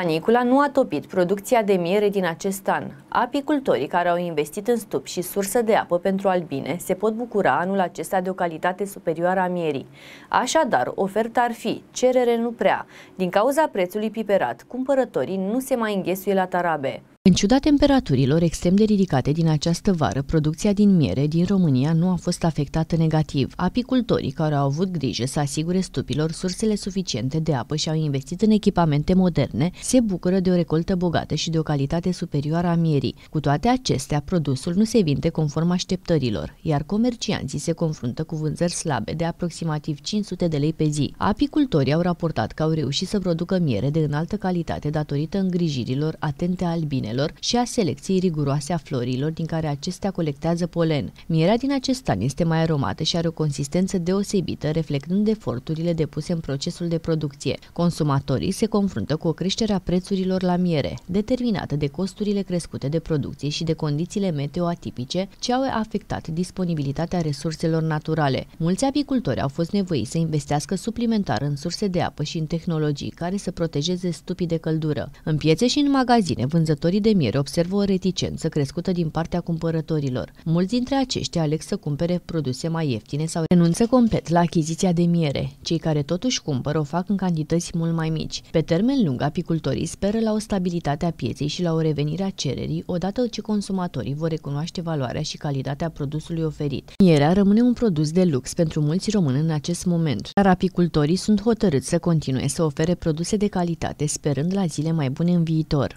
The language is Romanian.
Canicula nu a topit producția de miere din acest an. Apicultorii care au investit în stup și sursă de apă pentru albine se pot bucura anul acesta de o calitate superioară a mierii. Așadar, oferta ar fi cerere nu prea. Din cauza prețului piperat, cumpărătorii nu se mai înghesuie la tarabe. În ciuda temperaturilor extrem de ridicate din această vară, producția din miere din România nu a fost afectată negativ. Apicultorii care au avut grijă să asigure stupilor sursele suficiente de apă și au investit în echipamente moderne, se bucură de o recoltă bogată și de o calitate superioară a mierii. Cu toate acestea, produsul nu se vinde conform așteptărilor, iar comercianții se confruntă cu vânzări slabe de aproximativ 500 de lei pe zi. Apicultorii au raportat că au reușit să producă miere de înaltă calitate datorită îngrijirilor atente albinelor animalelor și a selecției riguroase a florilor din care acestea colectează polen. Mierea din acest an este mai aromată și are o consistență deosebită, reflectând eforturile depuse în procesul de producție. Consumatorii se confruntă cu o creștere a prețurilor la miere, determinată de costurile crescute de producție și de condițiile meteo atipice ce au afectat disponibilitatea resurselor naturale. Mulți apicultori au fost nevoiți să investească suplimentar în surse de apă și în tehnologii care să protejeze stupii de căldură. În piețe și în magazine, vânzătorii de miere observă o reticență crescută din partea cumpărătorilor. Mulți dintre aceștia aleg să cumpere produse mai ieftine sau renunță complet la achiziția de miere. Cei care totuși cumpără o fac în cantități mult mai mici. Pe termen lung, apicultorii speră la o stabilitate a pieței și la o revenire a cererii, odată ce consumatorii vor recunoaște valoarea și calitatea produsului oferit. Mierea rămâne un produs de lux pentru mulți români în acest moment, dar apicultorii sunt hotărâți să continue să ofere produse de calitate, sperând la zile mai bune în viitor.